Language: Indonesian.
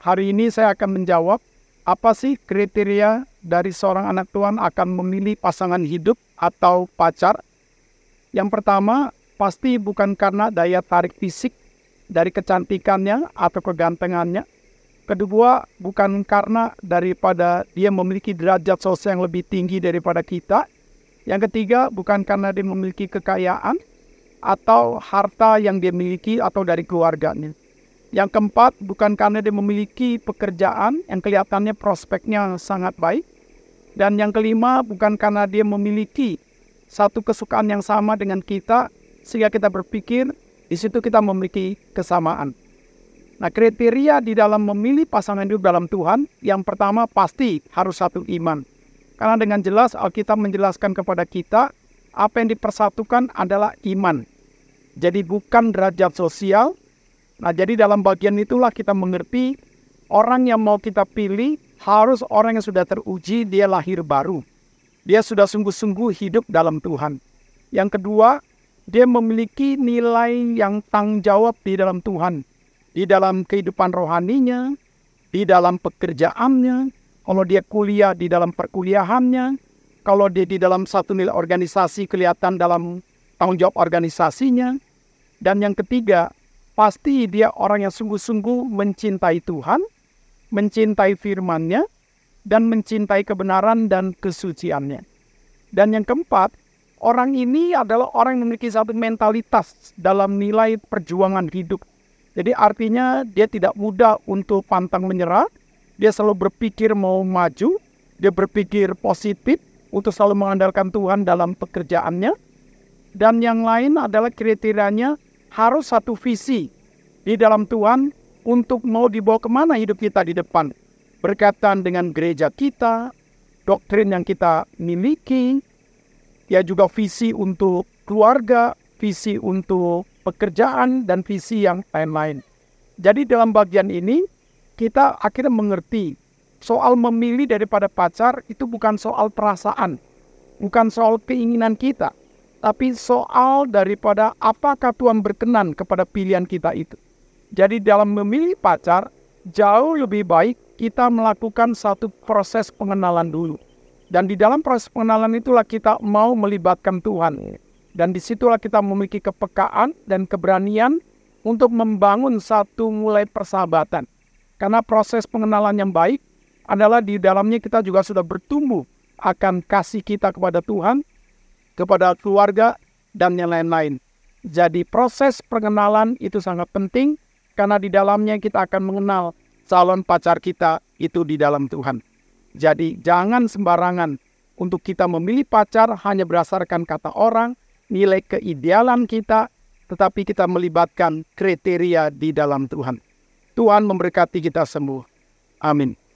Hari ini saya akan menjawab apa sih kriteria dari seorang anak Tuhan akan memilih pasangan hidup atau pacar. Yang pertama, pasti bukan karena daya tarik fisik dari kecantikannya atau kegantengannya. Kedua, bukan karena daripada dia memiliki derajat sosial yang lebih tinggi daripada kita. Yang ketiga, bukan karena dia memiliki kekayaan atau harta yang dia miliki atau dari keluarganya. Yang keempat, bukan karena dia memiliki pekerjaan yang kelihatannya prospeknya sangat baik. Dan yang kelima, bukan karena dia memiliki satu kesukaan yang sama dengan kita, sehingga kita berpikir di situ kita memiliki kesamaan. Nah, kriteria di dalam memilih pasangan hidup dalam Tuhan, yang pertama pasti harus satu iman. Karena dengan jelas Alkitab menjelaskan kepada kita, apa yang dipersatukan adalah iman. Jadi bukan derajat sosial, Nah, jadi dalam bagian itulah kita mengerti orang yang mau kita pilih harus orang yang sudah teruji, dia lahir baru. Dia sudah sungguh-sungguh hidup dalam Tuhan. Yang kedua, dia memiliki nilai yang tanggung jawab di dalam Tuhan, di dalam kehidupan rohaninya, di dalam pekerjaannya, kalau dia kuliah di dalam perkuliahannya, kalau dia di dalam satu nilai organisasi kelihatan dalam tanggung jawab organisasinya, dan yang ketiga, Pasti dia orang yang sungguh-sungguh mencintai Tuhan, mencintai firman-Nya, dan mencintai kebenaran dan kesuciannya. Dan yang keempat, orang ini adalah orang yang memiliki satu mentalitas dalam nilai perjuangan hidup. Jadi artinya dia tidak mudah untuk pantang menyerah, dia selalu berpikir mau maju, dia berpikir positif untuk selalu mengandalkan Tuhan dalam pekerjaannya. Dan yang lain adalah kriterianya harus satu visi di dalam Tuhan untuk mau dibawa kemana hidup kita di depan. Berkaitan dengan gereja kita, doktrin yang kita miliki, ya juga visi untuk keluarga, visi untuk pekerjaan, dan visi yang lain-lain. Jadi dalam bagian ini, kita akhirnya mengerti soal memilih daripada pacar itu bukan soal perasaan, bukan soal keinginan kita, tapi soal daripada apakah Tuhan berkenan kepada pilihan kita itu. Jadi dalam memilih pacar, jauh lebih baik kita melakukan satu proses pengenalan dulu. Dan di dalam proses pengenalan itulah kita mau melibatkan Tuhan. Dan disitulah kita memiliki kepekaan dan keberanian untuk membangun satu mulai persahabatan. Karena proses pengenalan yang baik adalah di dalamnya kita juga sudah bertumbuh akan kasih kita kepada Tuhan kepada keluarga, dan yang lain-lain. Jadi proses pengenalan itu sangat penting karena di dalamnya kita akan mengenal calon pacar kita itu di dalam Tuhan. Jadi jangan sembarangan untuk kita memilih pacar hanya berdasarkan kata orang, nilai keidealan kita, tetapi kita melibatkan kriteria di dalam Tuhan. Tuhan memberkati kita semua. Amin.